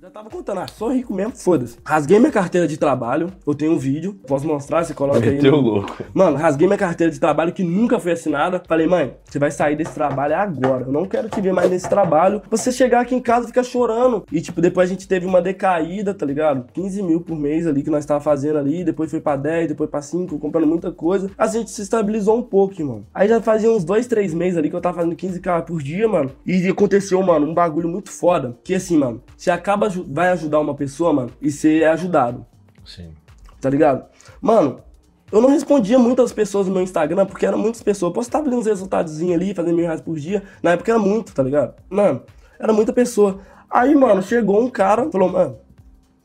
Já tava contando, ah, sou rico mesmo, foda-se. Rasguei minha carteira de trabalho, eu tenho um vídeo, posso mostrar, você coloca Meteu aí. Meteu louco. Mano, rasguei minha carteira de trabalho que nunca foi assinada. Falei, mãe, você vai sair desse trabalho agora, eu não quero te ver mais nesse trabalho. Você chegar aqui em casa e ficar chorando. E, tipo, depois a gente teve uma decaída, tá ligado? 15 mil por mês ali que nós tava fazendo ali, depois foi pra 10, depois pra 5, comprando muita coisa. Assim, a gente se estabilizou um pouco, mano. Aí já fazia uns 2, 3 meses ali que eu tava fazendo 15k por dia, mano. E aconteceu, mano, um bagulho muito foda. Que assim, mano, você acaba vai ajudar uma pessoa, mano, e ser ajudado. Sim. Tá ligado? Mano, eu não respondia muitas pessoas no meu Instagram, porque eram muitas pessoas. Eu postava ali uns resultadozinhos ali, fazendo mil reais por dia. Na época era muito, tá ligado? Mano, era muita pessoa. Aí, mano, chegou um cara, falou, mano,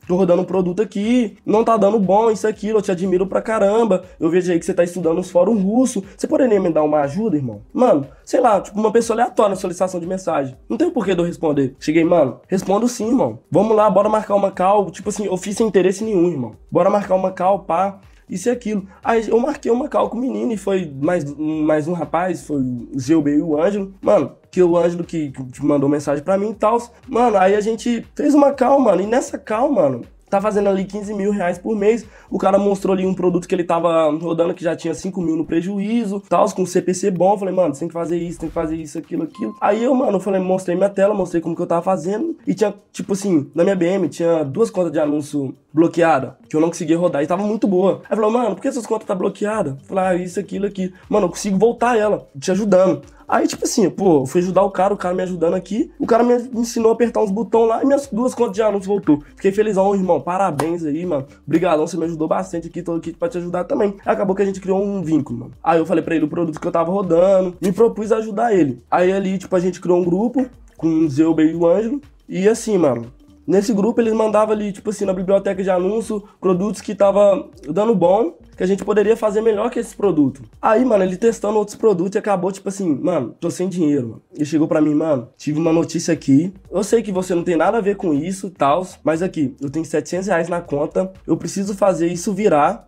tô rodando um produto aqui, não tá dando bom isso aquilo, eu te admiro pra caramba. Eu vejo aí que você tá estudando nos fóruns russos. Você poderia me dar uma ajuda, irmão? Mano, sei lá, tipo uma pessoa aleatória na solicitação de mensagem. Não tem porquê de eu responder. Cheguei, mano, respondo sim, irmão. Vamos lá, bora marcar uma call. Tipo assim, eu fiz sem interesse nenhum, irmão. Bora marcar uma call, pá isso e aquilo. Aí eu marquei uma cal com o menino e foi mais, mais um rapaz, foi o GB e o Ângelo. Mano, que o Ângelo que, que mandou mensagem para mim e tal. Mano, aí a gente fez uma cal, mano. E nessa cal, mano, tá fazendo ali 15 mil reais por mês. O cara mostrou ali um produto que ele tava rodando que já tinha 5 mil no prejuízo, tal, com CPC bom. falei, mano, tem que fazer isso, tem que fazer isso, aquilo, aquilo. Aí eu, mano, falei, mostrei minha tela, mostrei como que eu tava fazendo. E tinha, tipo assim, na minha BM tinha duas contas de anúncio bloqueada, que eu não conseguia rodar e tava muito boa. Aí falou, mano, por que essas contas tá bloqueada? Falei, ah, isso, aquilo, aqui Mano, eu consigo voltar ela, te ajudando. Aí, tipo assim, pô, fui ajudar o cara, o cara me ajudando aqui. O cara me ensinou a apertar uns botões lá e minhas duas contas de anúncio voltou. Fiquei felizão, irmão. Parabéns aí, mano. Obrigadão, você me ajudou bastante aqui. Tô aqui pra te ajudar também. Acabou que a gente criou um vínculo, mano. Aí eu falei pra ele o produto que eu tava rodando. Me propus ajudar ele. Aí ali, tipo, a gente criou um grupo com o Zeuber e o Ângelo. E assim, mano, Nesse grupo eles mandavam ali, tipo assim, na biblioteca de anúncio, produtos que tava dando bom, que a gente poderia fazer melhor que esse produto. Aí, mano, ele testando outros produtos e acabou, tipo assim, mano, tô sem dinheiro, mano. e chegou para mim, mano, tive uma notícia aqui. Eu sei que você não tem nada a ver com isso, tal, mas aqui, eu tenho 700 reais na conta, eu preciso fazer isso virar,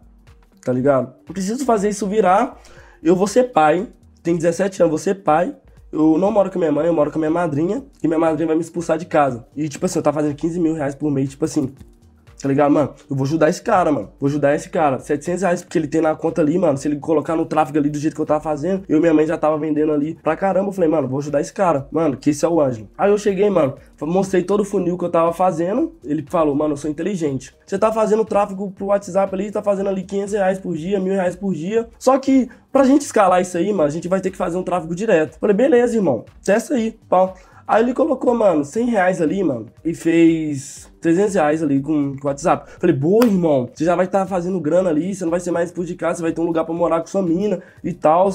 tá ligado? Eu preciso fazer isso virar, eu vou ser pai, tem 17 anos, vou ser pai, eu não moro com minha mãe, eu moro com minha madrinha, e minha madrinha vai me expulsar de casa. E, tipo assim, eu tava fazendo 15 mil reais por mês, tipo assim, Tá ligado, mano? Eu vou ajudar esse cara, mano. Vou ajudar esse cara. 700 reais que ele tem na conta ali, mano. Se ele colocar no tráfego ali do jeito que eu tava fazendo, eu e minha mãe já tava vendendo ali pra caramba. Eu falei, mano, vou ajudar esse cara. Mano, que esse é o Ângelo. Aí eu cheguei, mano, mostrei todo o funil que eu tava fazendo. Ele falou, mano, eu sou inteligente. Você tá fazendo tráfego pro WhatsApp ali, tá fazendo ali 500 reais por dia, mil reais por dia. Só que pra gente escalar isso aí, mano, a gente vai ter que fazer um tráfego direto. Eu falei, beleza, irmão. Testa aí, pau. Aí ele colocou, mano, 100 reais ali, mano, e fez 300 reais ali com, o WhatsApp. Falei, boa, irmão, você já vai estar tá fazendo grana ali, você não vai ser mais expulso de casa, você vai ter um lugar pra morar com sua mina e tal.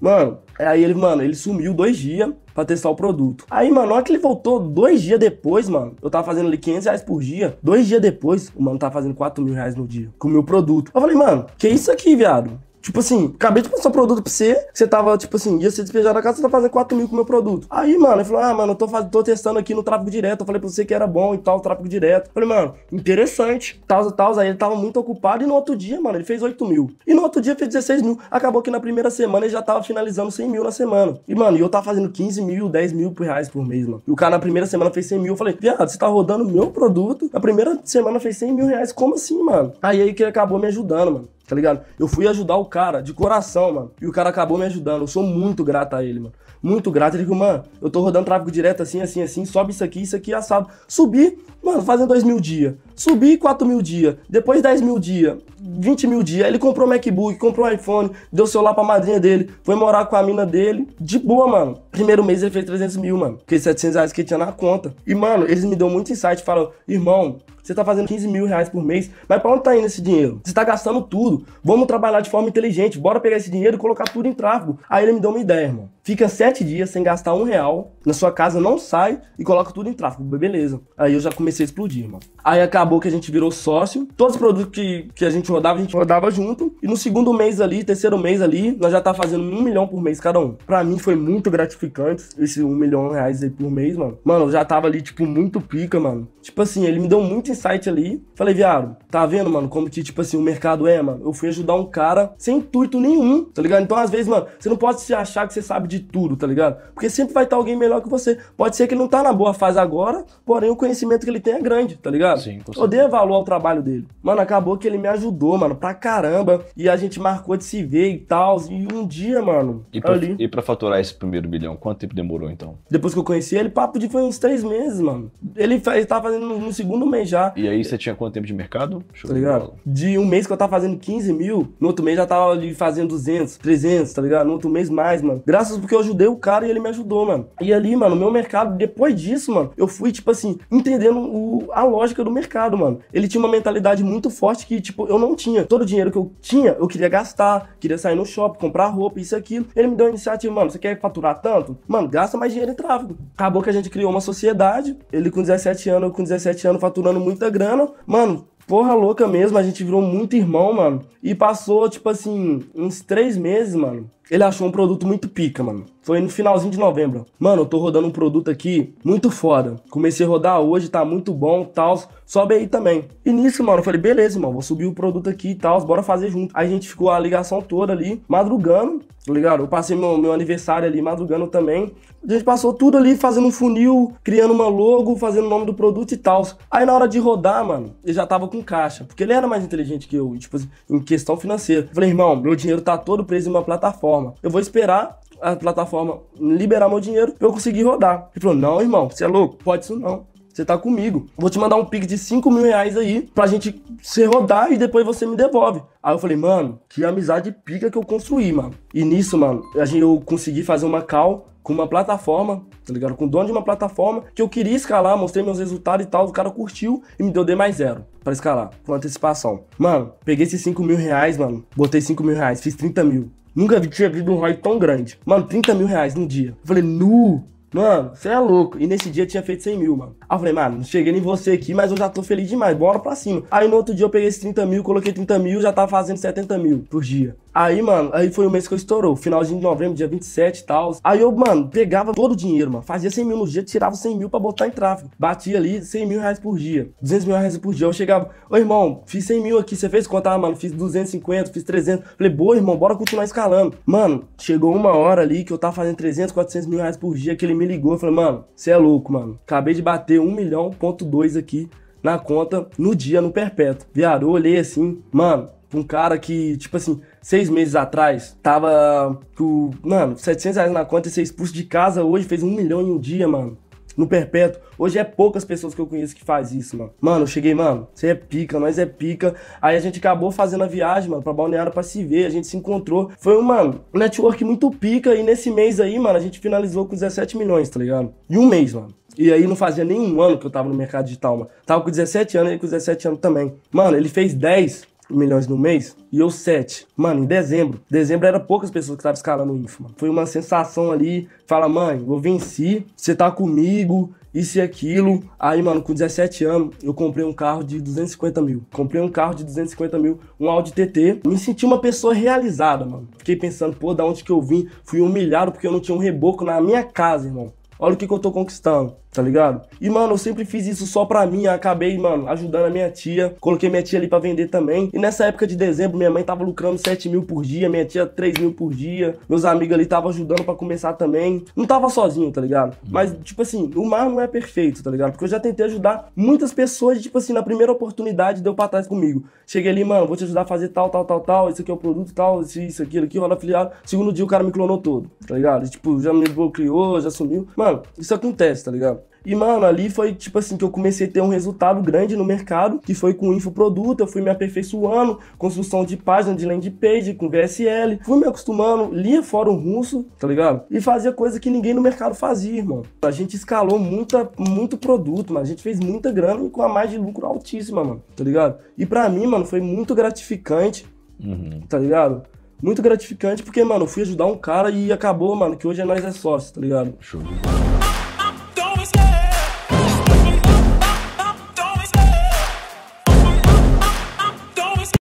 Mano, aí ele, mano, ele sumiu dois dias pra testar o produto. Aí, mano, olha que ele voltou, dois dias depois, mano, eu tava fazendo ali 500 reais por dia. Dois dias depois, o mano tava tá fazendo 4 mil reais no dia com o meu produto. Eu falei, mano, que isso aqui, viado? Tipo assim, acabei de passar o produto pra você, você tava, tipo assim, ia ser despejado na casa, você tá fazendo 4 mil com o meu produto. Aí, mano, ele falou, ah, mano, eu tô, faz... tô testando aqui no tráfego direto, eu falei pra você que era bom e tal, tráfego direto. Eu falei, mano, interessante, tal, tal, aí ele tava muito ocupado e no outro dia, mano, ele fez 8 mil. E no outro dia fez 16 mil. Acabou que na primeira semana ele já tava finalizando 100 mil na semana. E, mano, eu tava fazendo 15 mil, 10 mil reais por mês, mano. E o cara na primeira semana fez 100 mil, eu falei, viado, você tá rodando meu produto, na primeira semana fez 100 mil reais, como assim, mano? Aí, aí que ele acabou me ajudando, mano tá ligado? Eu fui ajudar o cara de coração, mano. E o cara acabou me ajudando. Eu sou muito grato a ele, mano. Muito grato. Ele falou, mano, eu tô rodando tráfego direto assim, assim, assim. Sobe isso aqui, isso aqui, assado. Subi, mano, fazendo 2 mil dias. Subi 4 mil dias. Depois 10 mil dias. 20 mil dias. Ele comprou um MacBook, comprou um iPhone, deu celular pra madrinha dele. Foi morar com a mina dele. De boa, mano. Primeiro mês ele fez 300 mil, mano. Porque 700 reais que tinha na conta. E, mano, eles me dão muito insight. Falam, irmão, você tá fazendo 15 mil reais por mês, mas pra onde tá indo esse dinheiro? Você tá gastando tudo. Vamos trabalhar de forma inteligente. Bora pegar esse dinheiro e colocar tudo em tráfego. Aí ele me deu uma ideia, irmão fica sete dias sem gastar um real, na sua casa não sai e coloca tudo em tráfego. Beleza. Aí eu já comecei a explodir, mano. Aí acabou que a gente virou sócio. Todos os produtos que, que a gente rodava, a gente rodava junto. E no segundo mês ali, terceiro mês ali, nós já tá fazendo um milhão por mês cada um. Pra mim foi muito gratificante esse um milhão de reais aí por mês, mano. Mano, eu já tava ali, tipo, muito pica, mano. Tipo assim, ele me deu muito insight ali. Falei, viado, tá vendo, mano, como que, tipo assim, o mercado é, mano? Eu fui ajudar um cara sem intuito nenhum, tá ligado? Então, às vezes, mano, você não pode se achar que você sabe de de tudo, tá ligado? Porque sempre vai estar alguém melhor que você. Pode ser que ele não tá na boa fase agora, porém o conhecimento que ele tem é grande, tá ligado? Sim, Eu dei valor ao trabalho dele. Mano, acabou que ele me ajudou, mano, pra caramba. E a gente marcou de se ver e tal. E um dia, mano. E pra, ali... e pra faturar esse primeiro bilhão, quanto tempo demorou então? Depois que eu conheci ele, papo de foi uns três meses, mano. Ele, ele tava tá fazendo no, segundo mês já. E aí você tinha quanto tempo de mercado? tá ligado? De um mês que eu tava fazendo 15 mil, no outro mês já tava ali fazendo 200, 300, tá ligado? No outro mês mais, mano. Graças porque eu ajudei o cara e ele me ajudou, mano. E ali, mano, meu mercado, depois disso, mano, eu fui, tipo assim, entendendo o, a lógica do mercado, mano. Ele tinha uma mentalidade muito forte que, tipo, eu não tinha. Todo o dinheiro que eu tinha, eu queria gastar, queria sair no shopping, comprar roupa, isso e aquilo. Ele me deu a iniciativa, mano, você quer faturar tanto? Mano, gasta mais dinheiro em tráfego. Acabou que a gente criou uma sociedade, ele com 17 anos, eu com 17 anos, faturando muita grana. Mano, porra louca mesmo, a gente virou muito irmão, mano. E passou, tipo assim, uns três meses, mano ele achou um produto muito pica, mano. Foi no finalzinho de novembro. Mano, eu tô rodando um produto aqui muito foda. Comecei a rodar hoje, tá muito bom, tal. Sobe aí também. E nisso, mano, eu falei, beleza, mano, vou subir o produto aqui e tal, bora fazer junto. Aí a gente ficou a ligação toda ali, madrugando, tá ligado? Eu passei meu, meu aniversário ali madrugando também. A gente passou tudo ali fazendo um funil, criando uma logo, fazendo o nome do produto e tal. Aí na hora de rodar, mano, ele já tava com caixa, porque ele era mais inteligente que eu, tipo, em questão financeira. Eu falei, irmão, meu dinheiro tá todo preso em uma plataforma plataforma. Eu vou esperar a plataforma liberar meu dinheiro pra eu conseguir rodar. Ele falou, não, irmão, você é louco? Pode isso não. Você tá comigo. Vou te mandar um pique de 5 mil reais aí pra gente se rodar e depois você me devolve. Aí eu falei, mano, que amizade pica que eu construí, mano. E nisso, mano, a gente, eu consegui fazer uma call com uma plataforma, tá ligado? Com o dono de uma plataforma que eu queria escalar, mostrei meus resultados e tal. O cara curtiu e me deu D mais zero pra escalar, com antecipação. Mano, peguei esses 5 mil reais, mano. Botei 5 mil reais, fiz 30 mil. Nunca tinha visto um ROI tão grande. Mano, 30 mil reais num dia. Eu falei, nu, Mano, você é louco. E nesse dia eu tinha feito 100 mil, mano. Aí eu falei, mano, não cheguei nem você aqui, mas eu já tô feliz demais. Bora pra cima. Aí no outro dia eu peguei esses 30 mil, coloquei 30 mil, já tava tá fazendo 70 mil por dia. Aí, mano, aí foi o mês que eu estourou. Finalzinho de novembro, dia 27 e tal. Aí eu, mano, pegava todo o dinheiro, mano. Fazia 100 mil no dia, tirava 100 mil pra botar em tráfego. Batia ali 100 mil reais por dia. 200 mil reais por dia. Eu chegava, ô irmão, fiz 100 mil aqui. Você fez conta, ah, mano? Fiz 250, fiz 300. Falei, boa, irmão, bora continuar escalando. Mano, chegou uma hora ali que eu tava fazendo 300, 400 mil reais por dia. Que ele me ligou e falou, mano, você é louco, mano. Acabei de bater 1 milhão, ponto 2 aqui na conta no dia, no perpétuo. Viado, eu olhei assim, mano, um cara que, tipo assim, seis meses atrás tava com, mano, 700 reais na conta e ser expulso de casa hoje, fez um milhão em um dia, mano. No perpétuo. Hoje é poucas pessoas que eu conheço que faz isso, mano. Mano, eu cheguei, mano, você é pica, nós é pica. Aí a gente acabou fazendo a viagem, mano, pra Balneário pra se ver. A gente se encontrou. Foi um, mano, network muito pica. E nesse mês aí, mano, a gente finalizou com 17 milhões, tá ligado? Em um mês, mano. E aí não fazia nem um ano que eu tava no mercado digital, mano. Tava com 17 anos, ele com 17 anos também. Mano, ele fez 10 milhões no mês e eu 7. Mano, em dezembro. Dezembro era poucas pessoas que estavam escalando o Info, mano. Foi uma sensação ali. Fala, mãe, eu venci, você tá comigo, isso e aquilo. Aí, mano, com 17 anos, eu comprei um carro de 250 mil. Comprei um carro de 250 mil, um Audi TT. Me senti uma pessoa realizada, mano. Fiquei pensando, pô, da onde que eu vim? Fui humilhado porque eu não tinha um reboco na minha casa, irmão. Olha o que, que eu tô conquistando tá ligado? E, mano, eu sempre fiz isso só pra mim. Acabei, mano, ajudando a minha tia. Coloquei minha tia ali pra vender também. E nessa época de dezembro, minha mãe tava lucrando 7 mil por dia, minha tia 3 mil por dia. Meus amigos ali tava ajudando pra começar também. Não tava sozinho, tá ligado? Mas, tipo assim, o mar não é perfeito, tá ligado? Porque eu já tentei ajudar muitas pessoas, tipo assim, na primeira oportunidade deu pra trás comigo. Cheguei ali, mano, vou te ajudar a fazer tal, tal, tal, tal. Esse aqui é o produto, tal, isso, isso aquilo aqui, rola afiliado. Segundo dia o cara me clonou todo, tá ligado? E, tipo, já me criou já sumiu. Mano, isso acontece, tá ligado? E, mano, ali foi tipo assim que eu comecei a ter um resultado grande no mercado, que foi com infoproduto, eu fui me aperfeiçoando, construção de página de landing page, com VSL, fui me acostumando, lia fórum russo, tá ligado? E fazia coisa que ninguém no mercado fazia, irmão. A gente escalou muita, muito produto, mano. A gente fez muita grana e com a margem de lucro altíssima, mano, tá ligado? E para mim, mano, foi muito gratificante, uhum. tá ligado? Muito gratificante porque, mano, eu fui ajudar um cara e acabou, mano, que hoje é nós é sócio, tá ligado? Show